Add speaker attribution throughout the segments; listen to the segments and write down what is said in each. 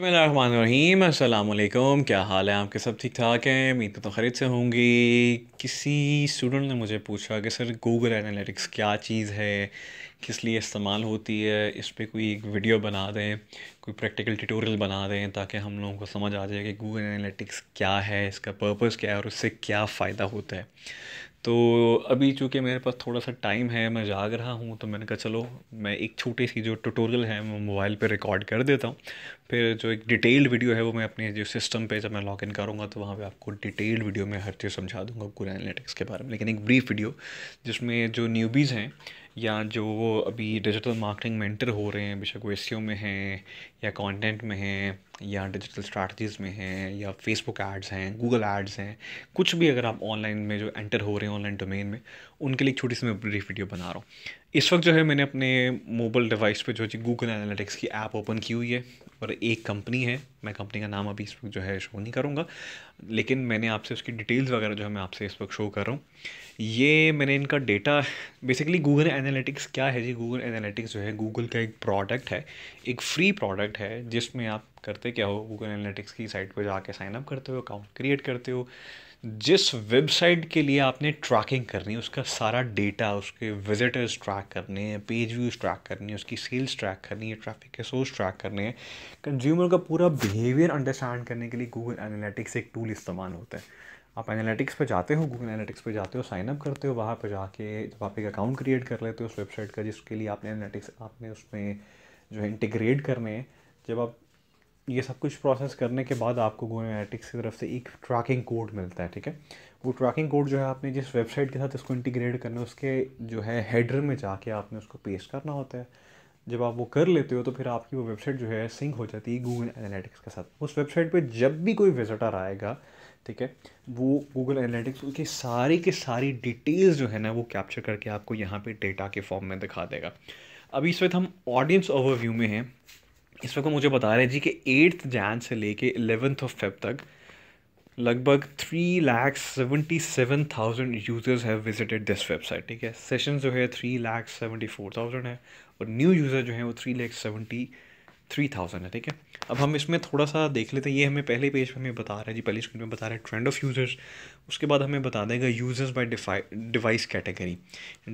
Speaker 1: बसमीम अल्लाम क्या हाल है आपके सब ठीक ठाक हैं मीत तो खरीद से होंगी किसी स्टूडेंट ने मुझे पूछा कि सर गूगल एनालिटिक्स क्या चीज़ है किस लिए इस्तेमाल होती है इस पर कोई एक वीडियो बना दें कोई प्रैक्टिकल ट्यूटोरियल बना दें ताकि हम लोगों को समझ आ जाए कि गूगल एनालिटिक्स क्या है इसका पर्पस क्या है और उससे क्या फ़ायदा होता है तो अभी चूँकि मेरे पास थोड़ा सा टाइम है मैं जाग रहा हूँ तो मैंने कहा चलो मैं एक छोटी सी जो ट्यूटोरियल है मैं मोबाइल पे रिकॉर्ड कर देता हूँ फिर जो एक डिटेल्ड वीडियो है वो मैं अपने जो सिस्टम पे जब मैं लॉग इन करूँगा तो वहाँ पे आपको डिटेल्ड वीडियो में हर चीज़ समझा दूँगा गूगल एनालिटिक्स के बारे में लेकिन एक ब्रीफ वीडियो जिसमें जो न्यूबीज़ हैं या जो अभी डिजिटल मार्केटिंग मेंटर हो रहे हैं बेशक वो एस e में हैं या कंटेंट में हैं या डिजिटल स्ट्रैटीज़ में हैं या फेसबुक एड्स हैं गूगल एड्स हैं कुछ भी अगर आप ऑनलाइन में जो एंटर हो रहे हैं ऑनलाइन डोमेन में उनके लिए एक छोटी सी मैं ब्रीफ वीडियो बना रहा हूँ इस वक्त जो है मैंने अपने मोबाइल डिवाइस पे जो है गूगल एनालिटिक्स की ऐप ओपन की हुई है और एक कंपनी है मैं कंपनी का नाम अभी इस वक्त जो है शो नहीं करूँगा लेकिन मैंने आपसे उसकी डिटेल्स वगैरह जो है मैं आपसे इस वक्त शो कर रहा हूँ ये मैंने इनका डेटा बेसिकली गूगल एनालिटिक्स क्या है जी गूगल एनालिटिक्स जो है गूगल का एक प्रोडक्ट है एक फ्री प्रोडक्ट है जिसमें आप करते क्या हो गूगल एनालिटिक्स की साइट पर जाके साइन अप करते हो अकाउंट क्रिएट करते हो जिस वेबसाइट के लिए आपने ट्रैकिंग करनी है उसका सारा डेटा उसके विजिटर्स ट्रैक करने हैं पेज व्यूज ट्रैक करनी है उसकी सेल्स ट्रैक करनी है ट्रैफिक के सोर्स ट्रैक करने हैं कंज्यूमर का पूरा बिहेवियर अंडरस्टैंड करने के लिए गूगल एनालिटिक्स एक टूल इस्तेमाल होता है आप एनालिटिक्स पर जाते हो गूगल एनालिटिक्स पर जाते हो साइन अप करते हो वहाँ पर जाके जब आप एक अकाउंट क्रिएट कर लेते हो उस वेबसाइट का जिसके लिए आपने एनालिटिक्स आपने उसमें जो है इंटीग्रेट करने हैं जब आप ये सब कुछ प्रोसेस करने के बाद आपको गूगल एनालिटिक्स की तरफ से एक ट्रैकिंग कोड मिलता है ठीक है वो ट्रैकिंग कोड जो है आपने जिस वेबसाइट के साथ इसको इंटीग्रेट करना है उसके जो है हेडर में जाके आपने उसको पेस्ट करना होता है जब आप वो कर लेते हो तो फिर आपकी वो वेबसाइट जो है सिंक हो जाती है गूगल एनालिटिक्स के साथ उस वेबसाइट पर जब भी कोई विजिटर आएगा ठीक है वो गूगल एनालिटिक्स की सारी की सारी डिटेल्स जो है ना वो कैप्चर करके आपको यहाँ पे डेटा के फॉर्म में दिखा देगा अभी इस वक्त हम ऑडियंस ओवरव्यू में हैं इस वक्त मुझे बता रहे हैं जी कि एट्थ जैन से लेके एलेवेंथ ऑफ फेब तक लगभग three lakh seventy seven thousand users have visited this website ठीक है सेशन जो है three lakh seventy four thousand है और न्यू यूज़र जो है वो three lakh seventy three thousand है ठीक है अब हम इसमें थोड़ा सा देख लेते हैं ये हमें पहले पेज पे हमें बता रहे हैं जी पहले स्क्रीन में बता रहे हैं ट्रेंड ऑफ यूज़र्स उसके बाद हमें बता देगा users by device category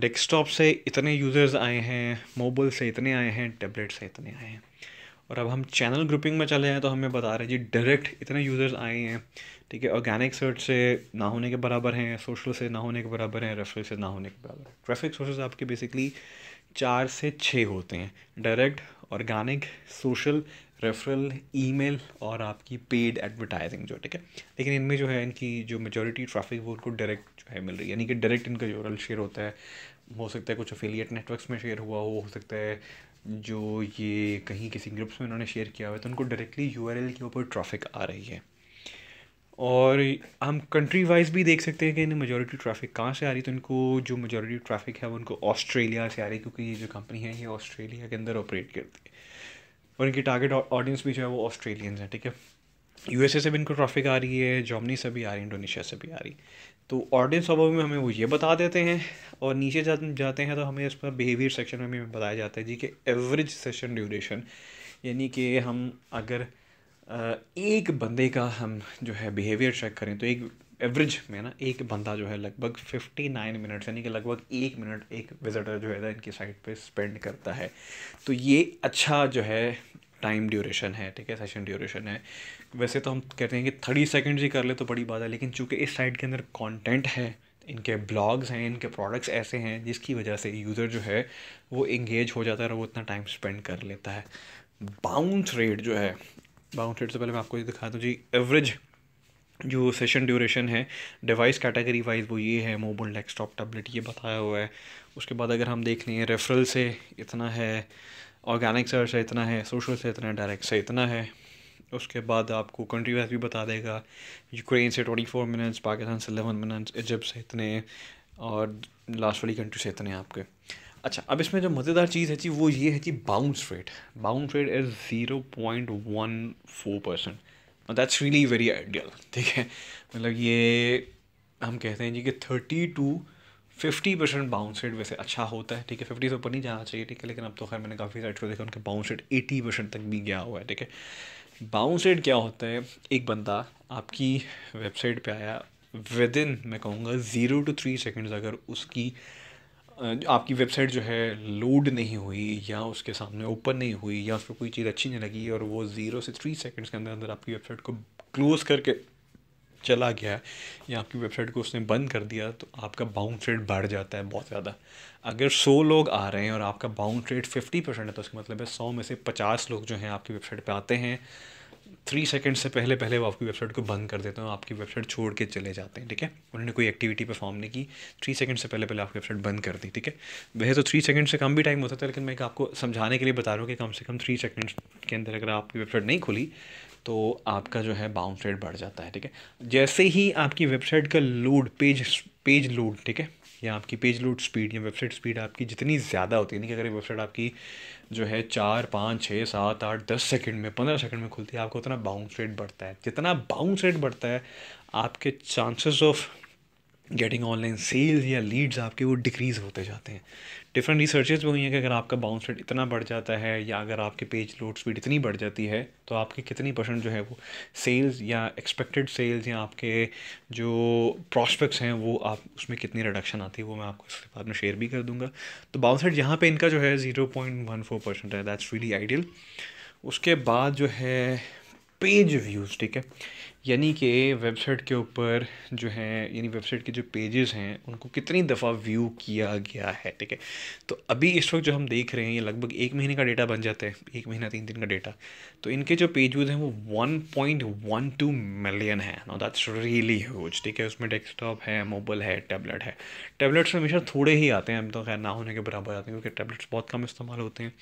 Speaker 1: desktop से इतने यूज़र्स आए हैं मोबाइल से इतने आए हैं टैबलेट से इतने आए हैं और अब हम चैनल ग्रुपिंग में चले हैं तो हमें बता रहे हैं जी डायरेक्ट इतने यूज़र्स आए हैं ठीक है ऑर्गेनिक सर्च से ना होने के बराबर हैं सोशल से ना होने के बराबर हैं रेफरल से ना होने के बराबर ट्रैफिक सोर्सेज आपके बेसिकली चार से छः होते हैं direct organic social referral email और आपकी पेड एडवर्टाइजिंग जो ठीक है लेकिन इनमें जो है इनकी जो मेजोरिटी ट्रैफिक वो उनको डायरेक्ट जो है मिल रही है यानी कि डायरेक्ट इनका जो शेयर होता है हो सकता है कुछ अफिलियट नेटवर्क्स में शेयर हुआ हो हो सकता है जो ये कहीं किसी ग्रुप्स में उन्होंने शेयर किया हुआ है तो उनको डायरेक्टली यू के ऊपर ट्रैफिक आ रही है और हम कंट्री वाइज भी देख सकते हैं कि इन्हें मेजोरिटी ट्रैफिक कहाँ से आ रही है तो इनको जो मेजोरिटी ट्रैफिक है वो उनको ऑस्ट्रेलिया से आ रही है क्योंकि ये जो कंपनी है ये ऑस्ट्रेलिया के अंदर ऑपरेट करती है और इनकी टारगेट ऑडियंस भी जो है वो ऑस्ट्रेलियंस हैं ठीक है यू से भी इनको ट्रैफिक आ रही है जर्मनी से भी आ रही है इंडोनेशिया से भी आ रही है तो ऑडियंस स्वभाव में हमें वो ये बता देते हैं और नीचे जा, जाते हैं तो हमें इस पर बिहेवियर सेक्शन में हमें बताया जाता है जी कि एवरेज सेशन ड्यूरेशन यानी कि हम अगर एक बंदे का हम जो है बिहेवियर चेक करें तो एक एवरेज में ना एक बंदा जो है लगभग फिफ्टी नाइन मिनट्स यानी कि लगभग एक मिनट एक विजिटर जो है ना इनकी साइट पे स्पेंड करता है तो ये अच्छा जो है टाइम ड्यूरेशन है ठीक है सेशन ड्यूरेशन है वैसे तो हम कहते हैं कि थर्टी सेकेंड ही कर ले तो बड़ी बात है लेकिन चूँकि इस साइट के अंदर कॉन्टेंट है इनके ब्लॉग्स हैं इनके प्रोडक्ट्स ऐसे हैं जिसकी वजह से यूज़र जो है वो इंगेज हो जाता है और वो इतना टाइम स्पेंड कर लेता है बाउंस रेट जो है बाउंस रेट से पहले मैं आपको ये दिखा दूँ जी एवरेज जो सेशन ड्यूरेशन है डिवाइस कैटेगरी वाइज वो ये है मोबाइल डेस्कटॉप टैबलेट ये बताया हुआ है उसके बाद अगर हम देख लें रेफरल से इतना है ऑर्गेनिक सर्च से इतना है सोशल से इतना है डायरेक्ट से इतना है उसके बाद आपको कंट्री वाइज भी बता देगा यूक्रेन से ट्वेंटी फोर मिनट्स पाकिस्तान से एलेवन मिनट्स इजिप्ट से इतने और लास्ट वाली कंट्री से इतने आपके अच्छा अब इसमें जो मज़ेदार चीज़ है जी वो ये है जी bounce rate bounce rate is zero point one four percent that's really very ideal ठीक है मतलब ये हम कहते हैं जी कि thirty to fifty percent bounce rate वैसे अच्छा होता है ठीक है फिफ्टी से ऊपर नहीं जाना चाहिए ठीक है लेकिन अब तो खैर मैंने काफ़ी साइड को देखा उनके बाउंस रेट एटी परसेंट तक भी गया हुआ है ठीक है बाउंस रेट क्या होता है एक बंदा आपकी वेबसाइट पे आया विद इन मैं कहूँगा ज़ीरो टू थ्री सेकेंड्स अगर उसकी आपकी वेबसाइट जो है लोड नहीं हुई या उसके सामने ओपन नहीं हुई या उस पर कोई चीज़ अच्छी नहीं लगी और वो ज़ीरो से थ्री सेकेंड्स के अंदर अंदर आपकी वेबसाइट को क्लोज़ करके चला गया या आपकी वेबसाइट को उसने बंद कर दिया तो आपका बाउंस रेट बढ़ जाता है बहुत ज़्यादा अगर सौ लोग आ रहे हैं और आपका बाउंस रेट फिफ्टी परसेंट है तो उसका मतलब है सौ में से पचास लोग जो हैं आपकी वेबसाइट पर आते हैं थ्री सेकेंड से पहले पहले वो आपकी वेबसाइट को बंद कर देते हैं आपकी वेबसाइट छोड़ के चले जाते हैं ठीक है उन्होंने कोई एक्टिविटी परफॉर्म नहीं की थ्री सेकेंड से पहले पहले आपकी वेबसाइट बंद कर दी ठीक है वैसे तो थ्री सेकेंड से कम भी टाइम होता था लेकिन मैं आपको समझाने के लिए बता रहा हूँ कि कम से कम थ्री सेकेंड के अंदर अगर आपकी वेबसाइट नहीं खुली तो आपका जो है बाउंस रेट बढ़ जाता है ठीक है जैसे ही आपकी वेबसाइट का लोड पेज पेज लोड ठीक है या आपकी पेज लोड स्पीड या वेबसाइट स्पीड आपकी जितनी ज़्यादा होती है यानी कि अगर वेबसाइट आपकी जो है चार पाँच छः सात आठ दस सेकंड में पंद्रह सेकंड में खुलती है आपका उतना बाउंस रेट बढ़ता है जितना बाउंस रेट बढ़ता है आपके chances of getting online sales या लीड्स आपके वो डिक्रीज़ होते जाते हैं डिफरेंट रिसर्चेज भी हुई हैं कि अगर आपका बाउंस रेट इतना बढ़ जाता है या अगर आपके पेज लोड स्पीड इतनी बढ़ जाती है तो आपकी कितनी परसेंट जो है वो सेल्स या एक्सपेक्टेड सेल्स या आपके जो प्रॉस्पेक्ट्स हैं वो आप उसमें कितनी रिडक्शन आती है वो मैं आपको इसके बाद में शेयर भी कर दूंगा तो बाउंस रेट यहाँ पर इनका जो है zero point one four percent है दैट्स रियली आइडियल उसके बाद जो है पेज व्यूज़ ठीक है यानी कि वेबसाइट के ऊपर जो है यानी वेबसाइट के जो पेजेस हैं उनको कितनी दफ़ा व्यू किया गया है ठीक है तो अभी इस वक्त जो हम देख रहे हैं ये लगभग एक महीने का डेटा बन जाता है एक महीना तीन दिन का डेटा तो इनके जो पेज व्यूज़ हैं वो 1.12 मिलियन है नो दैट्स रियली ह्यूज ठीक है उसमें डेस्कटॉप है मोबाइल है टैबलेट है टैबलेट्स हमेशा थोड़े ही आते हैं हम तो खैर ना होने के बराबर आते हैं क्योंकि टैबलेट्स बहुत कम इस्तेमाल होते हैं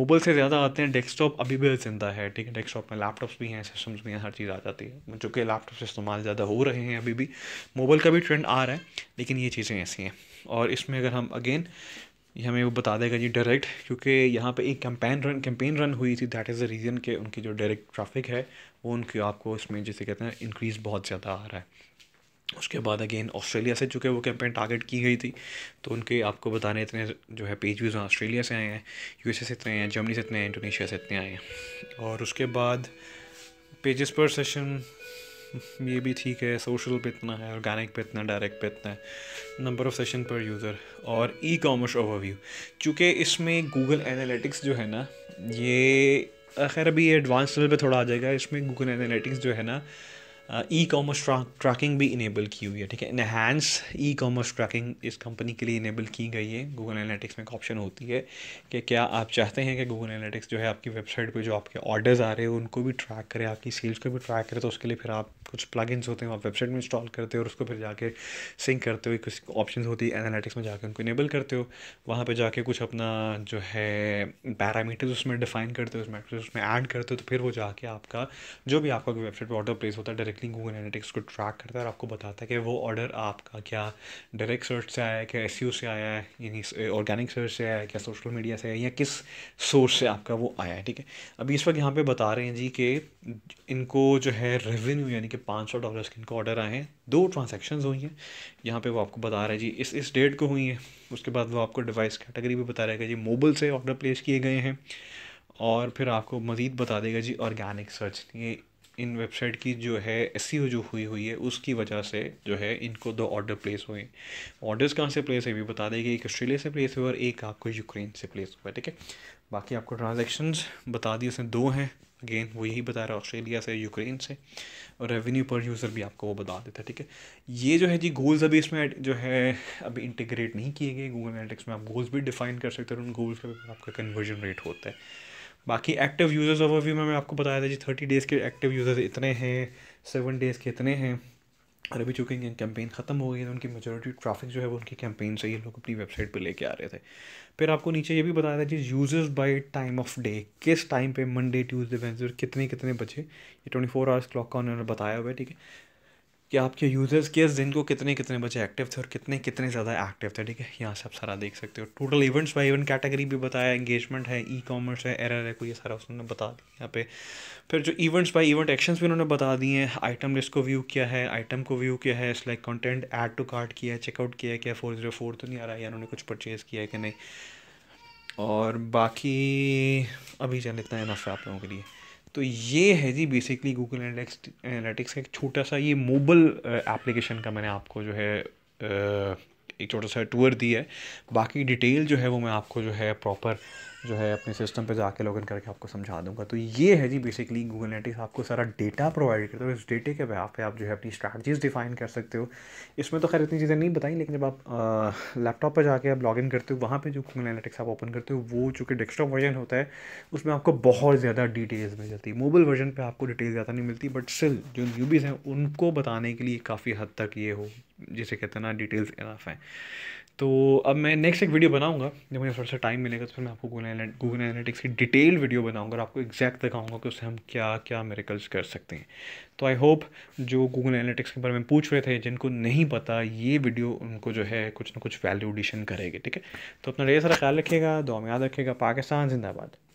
Speaker 1: मोबाइल से ज़्यादा आते हैं डेस्कटॉप अभी भी जिंदा है ठीक है डेस्कटॉप में लैपटॉप्स भी हैं सिस्टम्स भी हैं हर चीज़ आ जाती है जो कि लैपटॉप से इस्तेमाल ज़्यादा हो रहे हैं अभी भी मोबाइल का भी ट्रेंड आ रहा है लेकिन ये चीज़ें ऐसी हैं और इसमें अगर हम अगेन ये हमें वो बता देगा जी डायरेक्ट क्योंकि यहाँ पे एक कैंपेन रन कैंपेन रन हुई थी दैट इज़ द रीज़न के उनकी जो डायरेक्ट ट्रैफिक है वो उनके आपको इसमें जैसे कहते हैं इंक्रीज़ बहुत ज़्यादा आ रहा है उसके बाद अगेन ऑस्ट्रेलिया से चूँकि वो कैंपेन टारगेट की गई थी तो उनके आपको बताने इतने जो है पेज व्यूज़ ऑस्ट्रेलिया से आए हैं यू से इतने आए हैं जर्मनी से इतने हैं इंडोनेशिया से इतने आए हैं और उसके बाद पेजेस पर सेशन ये भी ठीक है सोशल पे इतना है ऑर्गेनिक पे इतना डायरेक्ट पे इतना है number of session per user और ई कॉमर्स ओवरव्यू चूँकि इसमें गूगल एनालिटिक्स जो है ना ये खैर अभी एडवांस लेवल पे थोड़ा आ जाएगा इसमें गूगल एनालिटिक्स जो है ना ई कॉमर्स ट्रैकिंग भी इनेबल की हुई है ठीक है इनहैंस ई कॉमर्स ट्रैकिंग इस कंपनी के लिए इनेबल की गई है गूगल एनालिटिक्स में एक ऑप्शन होती है कि क्या आप चाहते हैं कि गूगल एनालिटिक्स जो है आपकी वेबसाइट पे जो आपके ऑर्डर्स आ रहे हैं उनको भी ट्रैक करे आपकी सेल्स को भी ट्रैक करे तो उसके लिए फिर आप कुछ प्लगइन्स होते हैं आप वेबसाइट में इंस्टॉल करते हो और उसको फिर जाके सिंक करते हो कुछ ऑप्शन होती है एनालिटिक्स में जाकर उनको इनेबल करते हो वहाँ पर जाके कुछ अपना जो है पैरामीटर्स उसमें डिफाइन करते हो उसमें उसमें ऐड करते हो तो फिर वो जाके आपका जो भी आपका वेबसाइट पर ऑर्डर प्लेस होता है डायरेक्ट डायरेक्टली गूगल एनालिटिक्स को ट्रैक करता है और आपको बताता है कि वो ऑर्डर आपका क्या डायरेक्ट सर्च से आया है क्या एस से आया है यानी ऑर्गेनिक सर्च से आया है क्या सोशल मीडिया से है या किस सोर्स से आपका वो आया है ठीक है अभी इस वक्त यहाँ पर बता रहे हैं जी कि इनको जो है रेवेन्यू यानी कि पाँच सौ डॉलर के इनको ऑर्डर आए हैं दो ट्रांजेक्शन हुई हैं यहाँ पर वो आपको बता रहे हैं जी इस इस डेट को हुई है उसके बाद वो आपको डिवाइस कैटेगरी भी बता रहेगा जी मोबाइल से ऑर्डर प्लेस किए गए हैं और फिर आपको मज़ीद बता देगा जी ऑर्गेनिक सर्च ये इन वेबसाइट की जो है एस e जो हुई हुई है उसकी वजह से जो है इनको दो ऑर्डर प्लेस हुए ऑर्डर्स कहाँ से प्लेस है भी बता दें कि एक ऑस्ट्रेलिया से प्लेस हुआ और एक आपको यूक्रेन से प्लेस हुआ है ठीक है बाकी आपको ट्रांजेक्शन्स बता दिए उसने दो हैं अगेन वो यही बता रहा है ऑस्ट्रेलिया से यूक्रेन से और रेवेन्यू पर यूज़र भी आपको वो बता देता है ठीक है ये जो है जी गोल्स अभी इसमें जो है अभी इंटीग्रेट नहीं किए गए गूगल एनालिटिक्स में आप गोल्स भी डिफाइन कर सकते हैं उन गोल्स का आपका कन्वर्जन रेट होता है बाकी एक्टिव यूज़र्स ओवरव्यू में मैं आपको बताया था जी थर्टी डेज़ के एक्टिव यूज़र्स इतने हैं सेवन डेज़ के इतने हैं और अभी चूँकि कैंपेन ख़त्म हो गई है तो उनकी मेजोरिटी ट्रैफिक जो है वो उनकी कैंपेन से ये लोग अपनी वेबसाइट पे लेके आ रहे थे फिर आपको नीचे ये भी बताया था जी users by time of day किस टाइम पे मंडे ट्यूसडे वेंसडे कितने कितने बचे ये ट्वेंटी फोर आवर्स क्लॉक का उन्होंने बताया हुआ है ठीक है कि आपके यूज़र्स केस दिन को कितने कितने बचे एक्टिव थे और कितने कितने ज़्यादा एक्टिव थे ठीक है यहाँ से आप सारा देख सकते हो total events by event category भी बताया एंगेजमेंट है ई कॉमर्स है एरर है कोई ये सारा उसने बता दिया यहाँ पे फिर जो इवेंट्स बाई इवेंट एक्शन भी उन्होंने बता दिए हैं आइटम लिस्ट को व्यू किया है आइटम को व्यू किया है इस like content add to cart किया है चेकआउट किया है क्या फोर जीरो फोर तो नहीं आ रहा है या उन्होंने कुछ परचेज़ किया है कि नहीं और बाकी अभी चल इतना इनफ है आप लोगों के लिए तो ये है जी बेसिकली गूगल एनालिटिक्स का एक छोटा सा ये मोबाइल एप्लीकेशन uh, का मैंने आपको जो है uh, एक छोटा सा टूर दिया है बाकी डिटेल जो है वो मैं आपको जो है प्रॉपर जो है अपने सिस्टम पे जाके लॉगिन करके आपको समझा दूंगा तो ये है जी बेसिकली गूगल एनालिटिक्स आपको सारा डेटा प्रोवाइड करता है तो इस डेटे के बहाव पे आप जो है अपनी स्ट्रैटजीज डिफाइन कर सकते हो इसमें तो खैर इतनी चीज़ें नहीं बताई लेकिन जब आप लैपटॉप पर जाके आप लॉगिन करते हो वहाँ पर जो गूगल एनालिटिक्स आप ओपन करते हो वो चूँकि डेस्कटॉप वर्जन होता है उसमें आपको बहुत ज़्यादा डिटेल्स मिल जाती है मोबाइल वर्जन पर आपको डिटेल ज़्यादा नहीं मिलती बट स्टिल जो यूबीज़ हैं उनको बताने के लिए काफ़ी हद तक ये हो जिसे कहते हैं ना डिटेल्स इनाफ हैं तो अब मैं नेक्स्ट एक वीडियो बनाऊंगा जब मुझे थोड़ा सा टाइम मिलेगा तो फिर मैं आपको गूगल गूगल एनालिटिक्स की डिटेल वीडियो बनाऊंगा और आपको एग्जैक्ट दिखाऊंगा कि उससे हम क्या क्या मेरिकल्स कर सकते हैं तो आई होप जो गूगल एनालिटिक्स के बारे में पूछ रहे थे जिनको नहीं पता ये वीडियो उनको जो है कुछ ना कुछ वैल्यू एडिशन करेगी ठीक है तो अपना ढेर सारा ख्याल रखिएगा दो में याद रखिएगा पाकिस्तान जिंदाबाद